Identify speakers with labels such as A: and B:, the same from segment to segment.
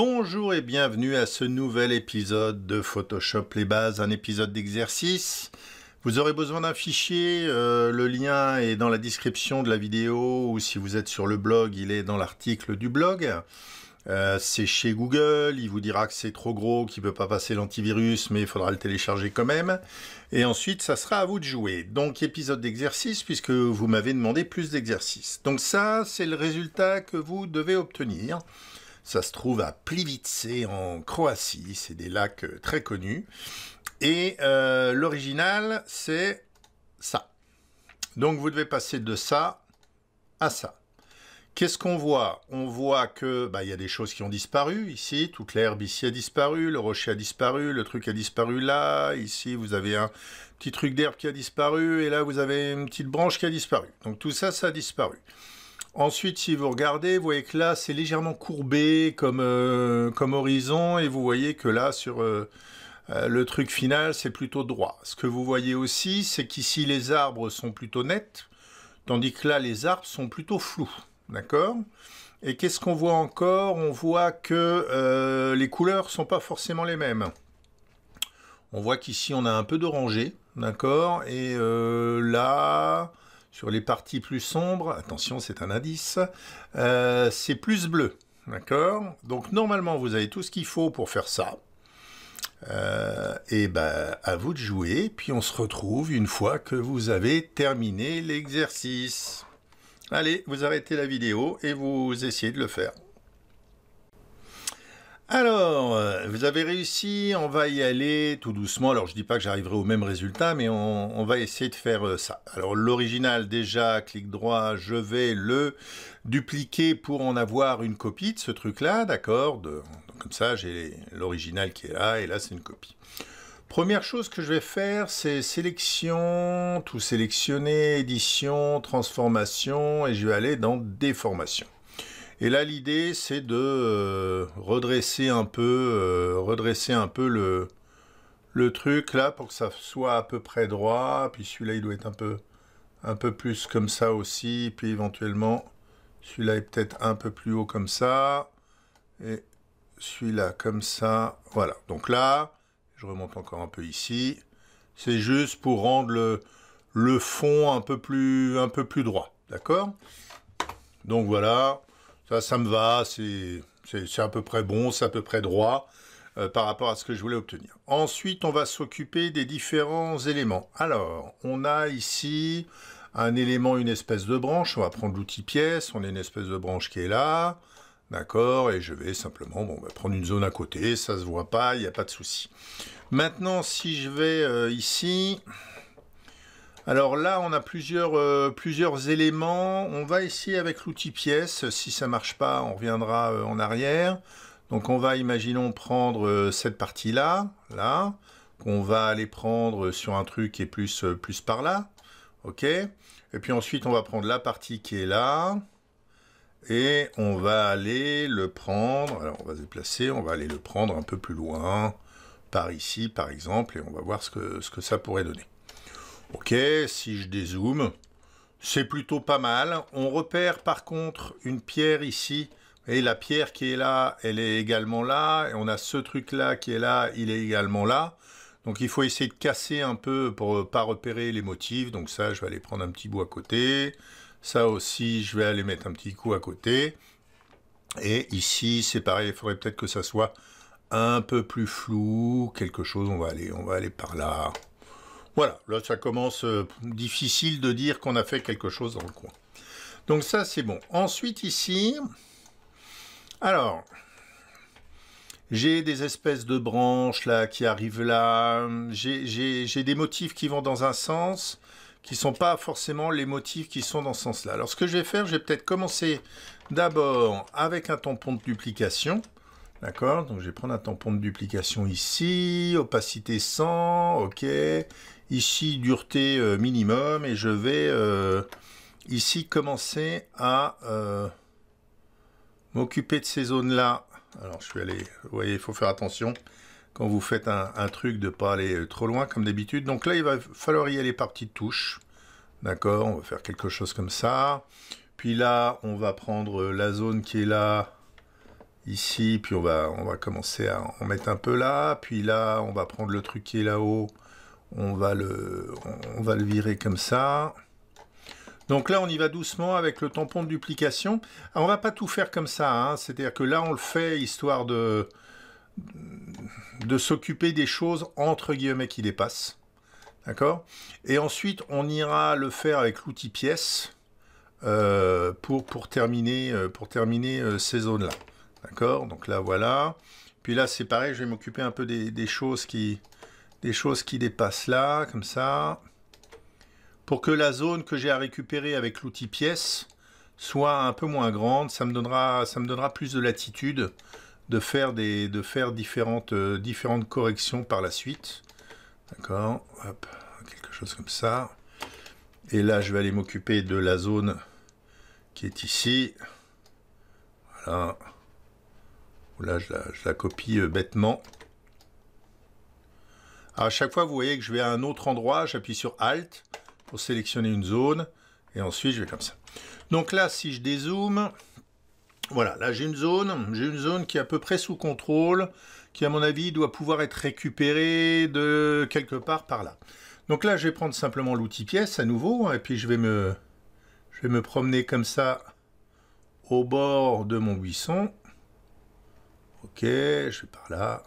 A: Bonjour et bienvenue à ce nouvel épisode de Photoshop les bases, un épisode d'exercice. Vous aurez besoin d'un fichier, euh, le lien est dans la description de la vidéo ou si vous êtes sur le blog, il est dans l'article du blog. Euh, c'est chez Google, il vous dira que c'est trop gros, qu'il ne peut pas passer l'antivirus, mais il faudra le télécharger quand même. Et ensuite, ça sera à vous de jouer. Donc, épisode d'exercice, puisque vous m'avez demandé plus d'exercices. Donc ça, c'est le résultat que vous devez obtenir. Ça se trouve à Plivice en Croatie, c'est des lacs euh, très connus. Et euh, l'original, c'est ça. Donc vous devez passer de ça à ça. Qu'est-ce qu'on voit On voit que bah, y a des choses qui ont disparu ici. Toute l'herbe ici a disparu, le rocher a disparu, le truc a disparu là. Ici, vous avez un petit truc d'herbe qui a disparu et là, vous avez une petite branche qui a disparu. Donc tout ça, ça a disparu. Ensuite, si vous regardez, vous voyez que là, c'est légèrement courbé comme, euh, horizon, et vous voyez que là, sur euh, euh, le truc final, c'est plutôt droit. Ce que vous voyez aussi, c'est qu'ici, les arbres sont plutôt nets, tandis que là, les arbres sont plutôt flous. D'accord Et qu'est-ce qu'on voit encore On voit que les couleurs ne sont pas forcément les mêmes. On voit qu'ici, on a un peu d'oranger, d'accord Et là... Sur les parties plus sombres, attention c'est un indice, euh, c'est plus bleu. D'accord Donc normalement vous avez tout ce qu'il faut pour faire ça. Euh, et ben à vous de jouer, puis on se retrouve une fois que vous avez terminé l'exercice. Allez, vous arrêtez la vidéo et vous essayez de le faire. Alors, euh, vous avez réussi, on va y aller tout doucement. Alors, je dis pas que j'arriverai au même résultat, mais on, on, va essayer de faire euh, ça. Alors, l'original, déjà, clic droit, je vais le dupliquer pour en avoir une copie de ce truc-là, d'accord Comme ça, j'ai l'original qui est là, et là, c'est une copie. Première chose que je vais faire, c'est sélection, tout sélectionner, édition, transformation, et je vais aller dans déformation. Et là, l'idée, c'est de euh, redresser un peu, euh, redresser un peu le, truc là pour que ça soit à peu près droit. Puis celui-là, il doit être un peu, un peu plus comme ça aussi. Puis éventuellement, celui-là est peut-être un peu plus haut comme ça. Et celui-là comme ça. Voilà. Donc là, je remonte encore un peu ici. C'est juste pour rendre le, fond un peu plus droit. D'accord Donc voilà ça, ça me va, c'est à peu près bon, c'est à peu près droit euh, par rapport à ce que je voulais obtenir. Ensuite, on va s'occuper des différents éléments. Alors, on a ici un élément, une espèce de branche. On va prendre l'outil pièce, on a une espèce de branche qui est là. D'accord Et je vais simplement bon, va bah, prendre une zone à côté, ça se voit pas, il n'y a pas de souci. Maintenant, si je vais euh, ici, alors là, on a plusieurs, euh, plusieurs éléments. On va essayer avec l'outil pièce. Si ça marche pas, on reviendra euh, en arrière. Donc on va, imaginons, prendre euh, cette partie-là, là, qu'on va aller prendre sur un truc qui est plus, plus par là. OK Et puis ensuite, on va prendre la partie qui est là. Et on va aller le prendre, alors on va se déplacer, on va aller le prendre un peu plus loin, par ici par exemple, et on va voir ce ce que ça pourrait donner. Ok, si je dézoome, c'est plutôt pas mal. On repère par contre une pierre ici. Et la pierre qui est là, elle est également là. Et on a ce truc-là qui est là, il est également là. Donc il faut essayer de casser un peu pour ne euh, pas repérer les motifs. Donc ça, je vais aller prendre un petit bout à côté. Ça aussi, je vais aller mettre un petit coup à côté. Et ici, c'est pareil, il faudrait peut-être que ça soit un peu plus flou, quelque chose. On va aller, on va aller par là. Voilà, là ça commence euh, difficile de dire qu'on a fait quelque chose dans le coin. Donc ça c'est bon. Ensuite ici, alors, j'ai des espèces de branches là qui arrivent là, j'ai des motifs qui vont dans un sens, qui ne sont pas forcément les motifs qui sont dans ce sens-là. Alors ce que je vais faire, je vais peut-être commencer d'abord avec un tampon de duplication. D'accord Donc je vais prendre un tampon de duplication ici, opacité 100, ok. Ici, dureté euh, minimum. Et je vais euh, ici commencer à euh, m'occuper de ces zones-là. Alors, je suis allé... Vous voyez, il faut faire attention quand vous faites un, truc de ne pas aller trop loin comme d'habitude. Donc là, il va falloir y aller par petites touches. D'accord, on va faire quelque chose comme ça. Puis là, on va prendre la zone qui est là, ici. Puis on va, on va commencer à en mettre un peu là. Puis là, on va prendre le truc qui est là-haut on va le, on va le virer comme ça. Donc là, on y va doucement avec le tampon de duplication. On ah, on va pas tout faire comme ça, hein. c'est-à-dire que là, on le fait histoire de, de s'occuper des choses entre guillemets qui dépassent. D'accord Et ensuite, on ira le faire avec l'outil pièce euh, pour, pour terminer, euh, pour terminer euh, ces zones-là. D'accord Donc là, voilà. Puis là, c'est pareil, je vais m'occuper un peu des, des choses qui, des choses qui dépassent là, comme ça, pour que la zone que j'ai à récupérer avec l'outil pièce soit un peu moins grande. Ça me donnera, ça me donnera plus de latitude de faire, des, de faire différentes, euh, différentes corrections par la suite. D'accord Hop, quelque chose comme ça. Et là, je vais aller m'occuper de la zone qui est ici. Voilà. Là, je la, copie euh, bêtement. À chaque fois, vous voyez que je vais à un autre endroit, j'appuie sur Alt pour sélectionner une zone, et ensuite je vais comme ça. Donc là, si je dézoome, voilà, là j'ai une zone, j'ai une zone qui est à peu près sous contrôle, qui à mon avis doit pouvoir être récupérée de quelque part par là. Donc là, je vais prendre simplement l'outil pièce à nouveau, et puis je vais me, je vais me promener comme ça au bord de mon buisson. Ok, je vais par là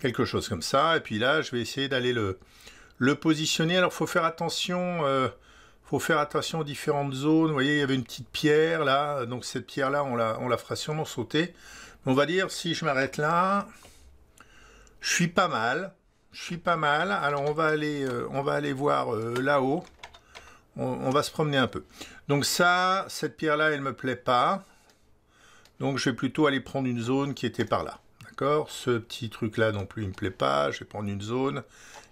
A: quelque chose comme ça. Et puis là, je vais essayer d'aller le, le positionner. Alors, faut faire attention. Euh, faut faire attention aux différentes zones. Vous voyez, il y avait une petite pierre là. Donc cette pierre là, on la, on la fera sûrement sauter. on va dire, si je m'arrête là, je suis pas mal. Je suis pas mal. Alors on va aller, euh, on va aller voir euh, là-haut. On, va se promener un peu. Donc ça, cette pierre là, elle ne me plaît pas. Donc je vais plutôt aller prendre une zone qui était par là. Ce petit truc-là non plus, il me plaît pas. Je vais prendre une zone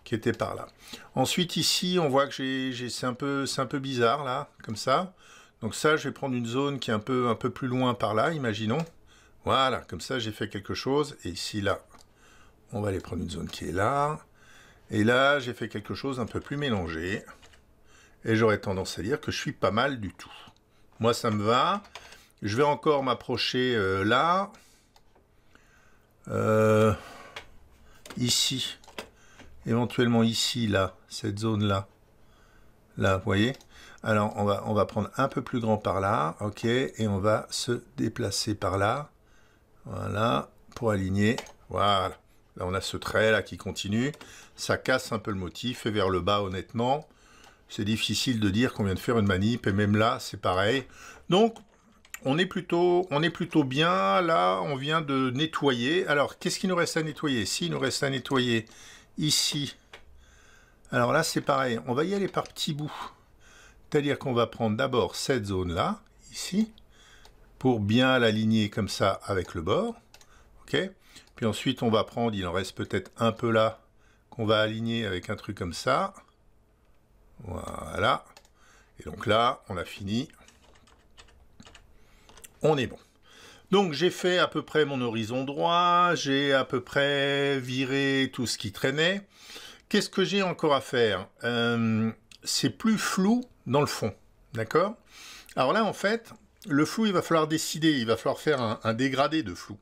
A: qui était par là. Ensuite, ici, on voit que j'ai, c'est un peu, un peu bizarre là, comme ça. Donc ça, je vais prendre une zone qui est un peu, un peu plus loin par là, imaginons. Voilà, comme ça, j'ai fait quelque chose. Et ici, là, on va aller prendre une zone qui est là. Et là, j'ai fait quelque chose un peu plus mélangé. Et j'aurais tendance à dire que je suis pas mal du tout. Moi, ça me va. Je vais encore m'approcher euh, là. Euh, ici, éventuellement ici, là, cette zone-là. Là, vous voyez Alors, on va, on va prendre un peu plus grand par là, ok, et on va se déplacer par là, voilà, pour aligner, voilà. Là, on a ce trait là qui continue, ça casse un peu le motif, et vers le bas, honnêtement, c'est difficile de dire qu'on vient de faire une manip, et même là, c'est pareil. Donc, on est, plutôt, on est plutôt bien. Là, on vient de nettoyer. Alors, qu'est-ce qu'il nous reste à nettoyer Si, nous reste à nettoyer ici. Alors là, c'est pareil. On va y aller par petits bouts. C'est-à-dire qu'on va prendre d'abord cette zone-là, ici, pour bien l'aligner comme ça avec le bord. OK Puis ensuite, on va prendre, il en reste peut-être un peu là, qu'on va aligner avec un truc comme ça. Voilà. Et donc là, on a fini on est bon. Donc j'ai fait à peu près mon horizon droit, j'ai à peu près viré tout ce qui traînait. Qu'est-ce que j'ai encore à faire euh, C'est plus flou dans le fond, d'accord Alors là, en fait, le flou, il va falloir décider, il va falloir faire un, dégradé de flou.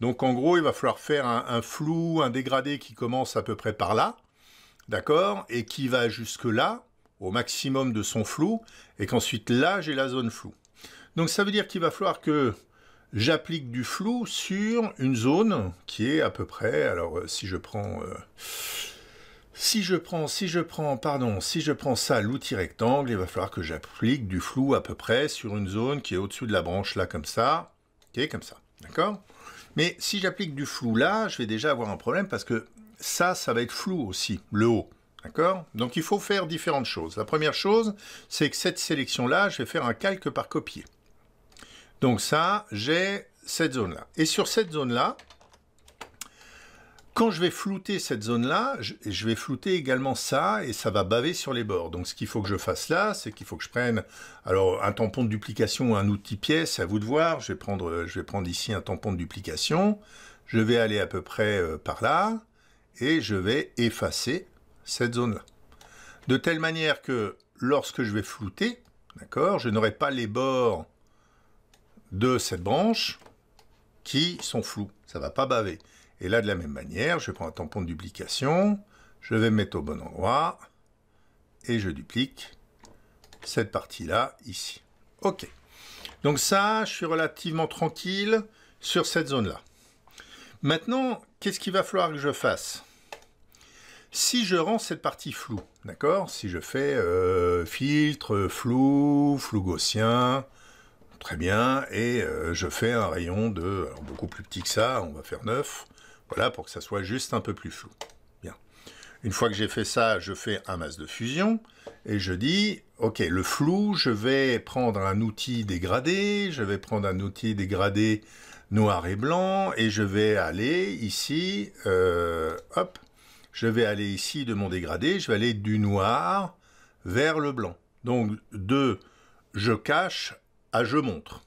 A: Donc en gros, il va falloir faire un, un flou, un dégradé qui commence à peu près par là, d'accord Et qui va jusque là, au maximum de son flou, et qu'ensuite là, j'ai la zone floue. Donc ça veut dire qu'il va falloir que j'applique du flou sur une zone qui est à peu près, alors euh, si je prends, euh, si je prends, si je prends, pardon, si je prends ça, l'outil rectangle, il va falloir que j'applique du flou à peu près sur une zone qui est au-dessus de la branche là, comme ça, qui est comme ça, d'accord Mais si j'applique du flou là, je vais déjà avoir un problème parce que ça, ça va être flou aussi, le haut. D'accord Donc il faut faire différentes choses. La première chose, c'est que cette sélection-là, je vais faire un calque par copier. Donc ça, j'ai cette zone-là. Et sur cette zone-là, quand je vais flouter cette zone-là, je vais flouter également ça et ça va baver sur les bords. Donc ce qu'il faut que je fasse là, c'est qu'il faut que je prenne alors un tampon de duplication ou un outil pièce, à vous de voir. Je vais prendre, je vais prendre ici un tampon de duplication. Je vais aller à peu près euh, par là et je vais effacer cette zone-là. De telle manière que lorsque je vais flouter, d'accord, je n'aurai pas les bords de cette branche qui sont floues. Ça ne va pas baver. Et là, de la même manière, je prends un tampon de duplication, je vais me mettre au bon endroit, et je duplique cette partie-là, ici. OK. Donc ça, je suis relativement tranquille sur cette zone-là. Maintenant, qu'est-ce qu'il va falloir que je fasse Si je rends cette partie floue, d'accord Si je fais euh, filtre, flou, flou gaussien, Très bien, et euh, je fais un rayon de, beaucoup plus petit que ça, on va faire 9, voilà, pour que ça soit juste un peu plus flou. Bien. Une fois que j'ai fait ça, je fais un masque de fusion, et je dis, ok, le flou, je vais prendre un outil dégradé, je vais prendre un outil dégradé noir et blanc, et je vais aller ici, euh, hop, je vais aller ici de mon dégradé, je vais aller du noir vers le blanc. Donc, de je cache ah, je montre.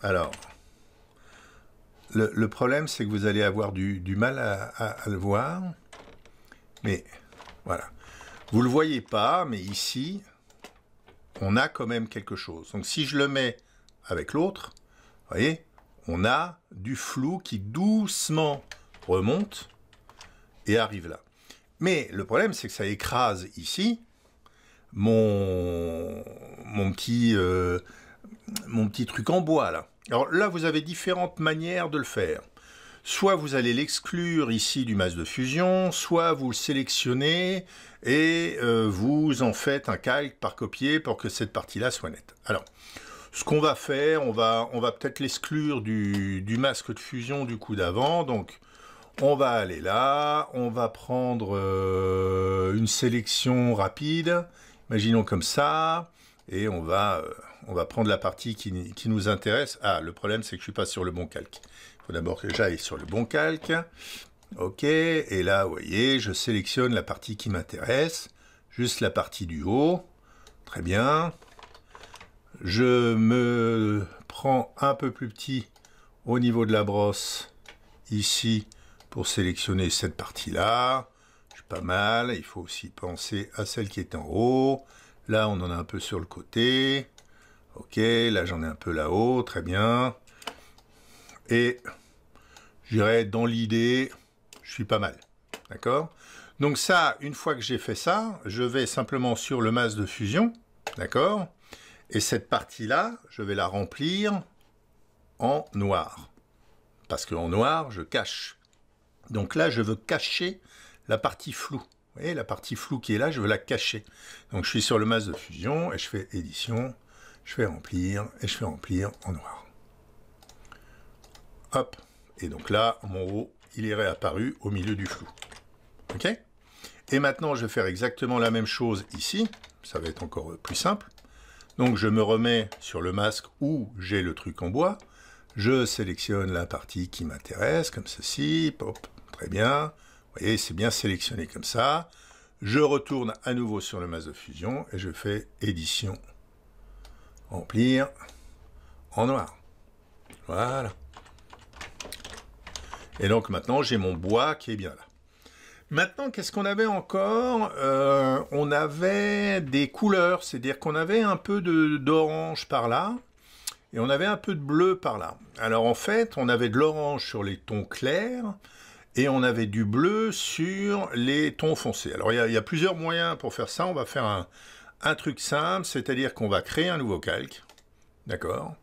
A: Alors, le, problème, c'est que vous allez avoir du, mal à, le voir. Mais voilà. Vous le voyez pas, mais ici, on a quand même quelque chose. Donc si je le mets avec l'autre, voyez, on a du flou qui doucement remonte et arrive là. Mais le problème, c'est que ça écrase ici mon, euh, mon petit, truc en bois là. Alors là, vous avez différentes manières de le faire. Soit vous allez l'exclure ici du masque de fusion, soit vous le sélectionnez et euh, vous en faites un calque par copier pour que cette partie-là soit nette. Alors, ce qu'on va faire, on va, on va peut-être l'exclure du, masque de fusion du coup d'avant. Donc, on va aller là, on va prendre euh, une sélection rapide, imaginons comme ça et euh, on va, prendre la partie qui, nous intéresse. Ah, le problème, c'est que je ne suis pas sur le bon calque. Il faut d'abord que j'aille sur le bon calque. OK, et là, vous voyez, je sélectionne la partie qui m'intéresse, juste la partie du haut. Très bien. Je me prends un peu plus petit au niveau de la brosse, ici, pour sélectionner cette partie-là. Je suis pas mal. Il faut aussi penser à celle qui est en haut. Là, on en a un peu sur le côté. Ok, là j'en ai un peu là-haut, très bien. Et j'irai dans l'idée, je suis pas mal. D'accord Donc ça, une fois que j'ai fait ça, je vais simplement sur le masque de fusion. D'accord Et cette partie-là, je vais la remplir en noir. Parce qu'en noir, je cache. Donc là, je veux cacher la partie floue. Vous la partie floue qui est là, je veux la cacher. Donc je suis sur le masque de fusion et je fais édition, je fais remplir et je fais remplir en noir. Hop. Et donc là, mon haut, il est réapparu au milieu du flou. OK Et maintenant, je vais faire exactement la même chose ici. Ça va être encore plus simple. Donc je me remets sur le masque où j'ai le truc en bois. Je sélectionne la partie qui m'intéresse, comme ceci. Hop. très bien. Et c'est bien sélectionné comme ça. Je retourne à nouveau sur le masque de fusion et je fais édition, remplir en noir. Voilà. Et donc maintenant, j'ai mon bois qui est bien là. Maintenant, qu'est-ce qu'on avait encore euh, On avait des couleurs, c'est-à-dire qu'on avait un peu d'orange par là, et on avait un peu de bleu par là. Alors en fait, on avait de l'orange sur les tons clairs, et on avait du bleu sur les tons foncés. Alors il y, a plusieurs moyens pour faire ça. On va faire un, un truc simple, c'est-à-dire qu'on va créer un nouveau calque. D'accord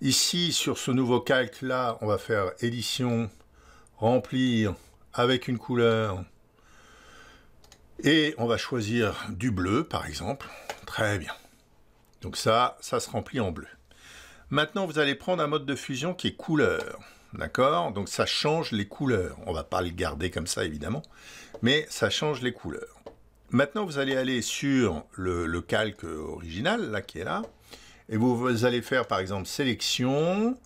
A: Ici, sur ce nouveau calque-là, on va faire édition, remplir avec une couleur. Et on va choisir du bleu, par exemple. Très bien. Donc ça, ça se remplit en bleu. Maintenant, vous allez prendre un mode de fusion qui est couleur. D'accord Donc ça change les couleurs. On ne va pas le garder comme ça, évidemment. Mais ça change les couleurs. Maintenant, vous allez aller sur le, calque original, là, qui est là. Et vous, allez faire, par exemple, sélection.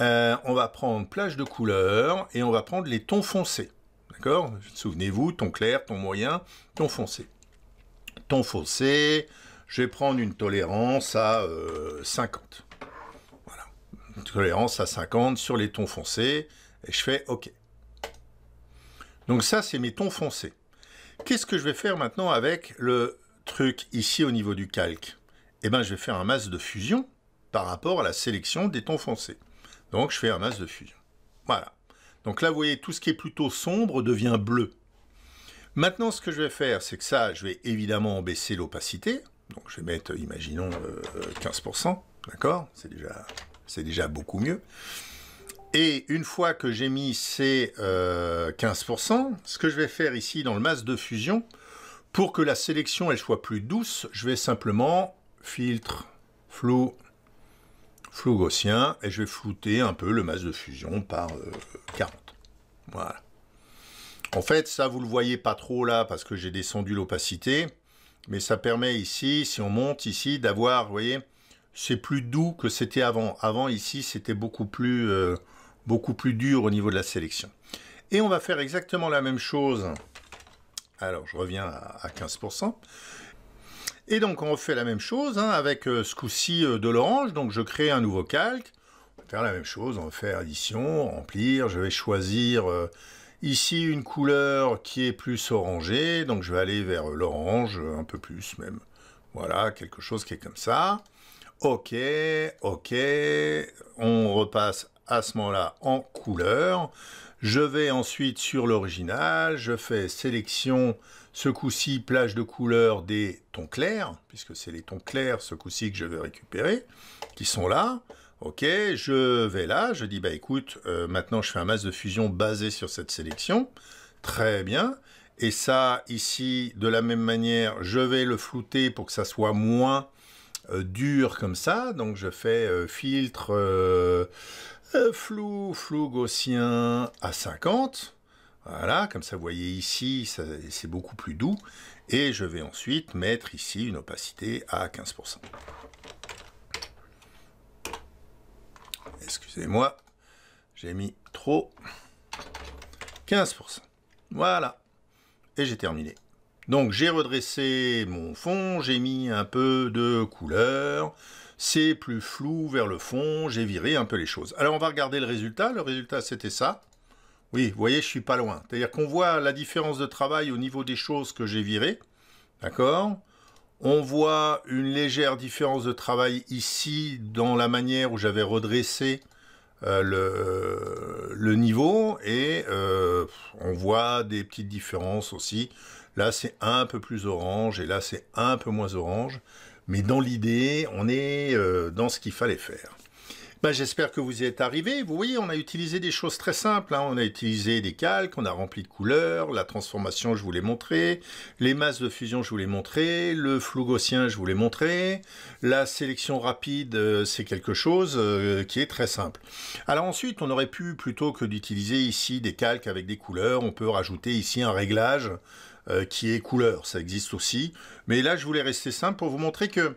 A: Euh, on va prendre plage de couleurs et on va prendre les tons foncés. D'accord Souvenez-vous, ton clair, ton moyen, ton foncé. Ton foncé, je vais prendre une tolérance à 50. Euh, tolérance à 50 sur les tons foncés, et je fais OK. Donc ça, c'est mes tons foncés. Qu'est-ce que je vais faire maintenant avec le truc ici au niveau du calque Eh bien, je vais faire un masque de fusion par rapport à la sélection des tons foncés. Donc, je fais un masque de fusion. Voilà. Donc là, vous voyez, tout ce qui est plutôt sombre devient bleu. Maintenant, ce que je vais faire, c'est que ça, je vais évidemment baisser l'opacité. Donc, je vais mettre, imaginons, 15%. Euh, D'accord C'est déjà c'est déjà beaucoup mieux. Et une fois que j'ai mis ces 15%, euh, ce que je vais faire ici dans le masque de fusion, pour que la sélection soit plus douce, je vais simplement filtre, flou, flou gaussien, et je vais flouter un peu le masque de fusion par 40. Euh, voilà. En fait, ça, vous le voyez pas trop là, parce que j'ai descendu l'opacité, mais ça permet ici, si on monte ici, d'avoir, vous voyez, c'est plus doux que c'était avant. Avant, ici, c'était euh, beaucoup plus, dur au niveau de la sélection. Et on va faire exactement la même chose. Alors, je reviens à, 15%. Et donc, on refait la même chose hein, avec euh, ce coup-ci euh, de l'orange. Donc, je crée un nouveau calque. On va faire la même chose. On va faire addition, remplir. Je vais choisir ici une couleur qui est plus orangée. Donc, je vais aller vers l'orange un peu plus même. Voilà, quelque chose qui est comme ça. OK, OK, on repasse à ce moment-là en couleur. Je vais ensuite sur l'original, je fais sélection, ce coup-ci plage de couleur des tons clairs, puisque c'est les tons clairs ce coup-ci que je vais récupérer, qui sont là. Ok, je vais là, je dis bah écoute, euh, maintenant je fais un masque de fusion basé sur cette sélection. Très bien. Et ça, ici, de la même manière, je vais le flouter pour que ça soit moins euh, dur comme ça. Donc je fais euh, filtre euh, flou, flou gaussien à 50. Voilà, comme ça vous voyez ici, c'est beaucoup plus doux. Et je vais ensuite mettre ici une opacité à 15%. Excusez-moi, j'ai mis trop. 15%. Voilà. Et j'ai terminé. Donc j'ai redressé mon fond, j'ai mis un peu de couleur, c'est plus flou vers le fond, j'ai viré un peu les choses. Alors on va regarder le résultat, le résultat c'était ça. Oui, vous voyez, je suis pas loin. C'est-à-dire qu'on voit la différence de travail au niveau des choses que j'ai virées, d'accord On voit une légère différence de travail ici dans la manière où j'avais redressé euh, le, niveau et euh, on voit des petites différences aussi Là, c'est un peu plus orange et là, c'est un peu moins orange. Mais dans l'idée, on est euh, dans ce qu'il fallait faire. Bah, j'espère que vous y êtes arrivés. Vous voyez, on a utilisé des choses très simples. Hein. On a utilisé des calques, on a rempli de couleurs, la transformation, je vous l'ai montré, les masses de fusion, je vous l'ai montré, le flou gaussien, je vous l'ai montré, la sélection rapide, euh, c'est quelque chose euh, qui est très simple. Alors ensuite, on aurait pu, plutôt que d'utiliser ici des calques avec des couleurs, on peut rajouter ici un réglage euh, qui est couleur, ça existe aussi. Mais là, je voulais rester simple pour vous montrer que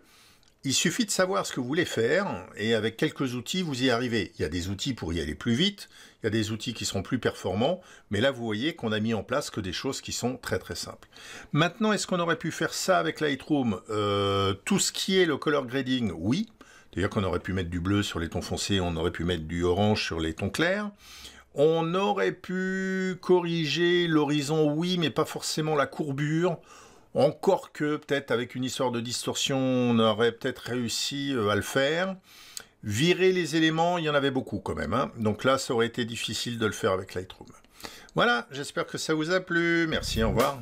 A: il suffit de savoir ce que vous voulez faire et avec quelques outils, vous y arrivez. Il y a des outils pour y aller plus vite, il y a des outils qui seront plus performants, mais là, vous voyez qu'on a mis en place que des choses qui sont très très simples. Maintenant, est-ce qu'on aurait pu faire ça avec Lightroom euh, Tout ce qui est le color grading, oui. d'ailleurs qu'on aurait pu mettre du bleu sur les tons foncés, on aurait pu mettre du orange sur les tons clairs. On aurait pu corriger l'horizon, oui, mais pas forcément la courbure. Encore que peut-être avec une histoire de distorsion, on aurait peut-être réussi euh, à le faire. Virer les éléments, il y en avait beaucoup quand même. Hein. Donc là, ça aurait été difficile de le faire avec Lightroom. Voilà, j'espère que ça vous a plu. Merci, au revoir.